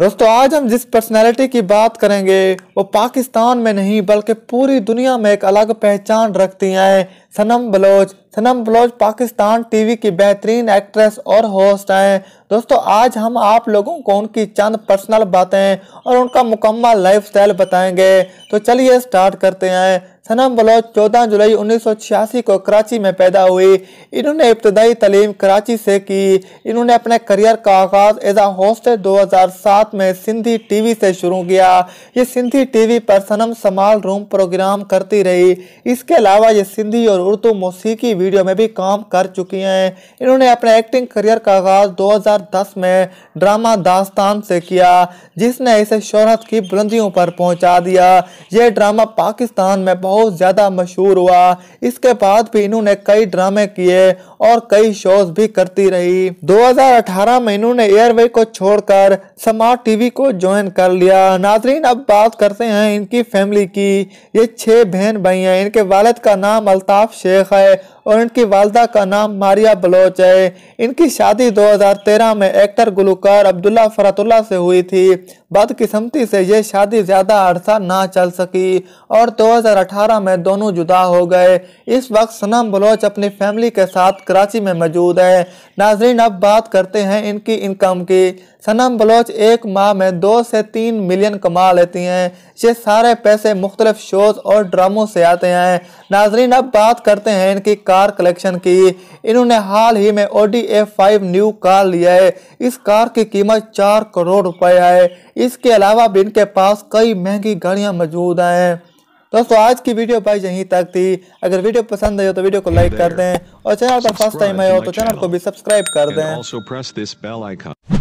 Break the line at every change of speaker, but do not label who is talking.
दोस्तों आज हम जिस पर्सनैलिटी की बात करेंगे वो पाकिस्तान में नहीं बल्कि पूरी दुनिया में एक अलग पहचान रखती हैं सनम बलोच सनम बलोच पाकिस्तान टीवी की बेहतरीन एक्ट्रेस और होस्ट हैं दोस्तों आज हम आप लोगों को उनकी चंद पर्सनल बातें और उनका मुकम्मल लाइफ बताएंगे तो चलिए स्टार्ट करते हैं सनम बलोच 14 जुलाई 1986 को कराची में पैदा हुई इन्होंने इब्तदाई तलीम कराची से की इन्होंने अपने करियर का आगाज़ एज आ हज़ार 2007 में सिंधी टीवी से शुरू किया ये सिंधी टीवी पर सनम समाल रूम प्रोग्राम करती रही इसके अलावा ये सिंधी और उर्दू मौसीकी वीडियो में भी काम कर चुकी हैं इन्होंने अपने एक्टिंग करियर का आगाज़ दस में ड्रामा दास्तान से किया जिसने इसे शोहरत की बुलंदियों पर पहुंचा दिया यह ड्रामा पाकिस्तान में बहुत बहुत ज़्यादा मशहूर हुआ इसके बाद भी इन्होंने कई ड्रामे किए और कई शोज भी करती रही 2018 में इन्होंने एयरवे को छोड़कर समार्ट टीवी को ज्वाइन कर लिया नाजरीन अब बात करते हैं इनकी फैमिली की ये छह बहन भाई हैं इनके वालद का नाम अल्ताफ शेख है और इनकी वालदा का नाम मारिया बलोच है इनकी शादी 2013 में एक्टर गुलकार अब्दुल्ला फरतुल्ला से हुई थी बदकिस्मती से ये शादी ज़्यादा अरसा ना चल सकी और 2018 में दोनों जुदा हो गए इस वक्त सनम बलोच अपनी फैमिली के साथ कराची में मौजूद है नाजरीन अब बात करते हैं इनकी इनकम की सनम बलोच एक माह में दो से तीन मिलियन कमा लेती हैं ये सारे पैसे मुख्तलिफ शोज़ और ड्रामों से आते हैं नाजरीन अब बात करते हैं इनकी कार कार कलेक्शन की इन्होंने हाल ही में Audi F five new car लिया है इस कार की कीमत चार करोड़ रुपए है इसके अलावा भी इनके पास कई महंगी गाड़ियां मौजूद हैं दोस्तों आज की वीडियो भाई यहीं तक थी अगर वीडियो पसंद आई हो तो वीडियो को लाइक कर दें और चैनल पर फर्स्ट टाइम आए हो तो चैनल को भी सब्सक्राइब कर दें